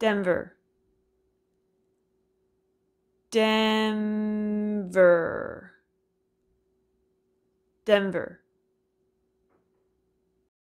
Denver. Denver. Denver.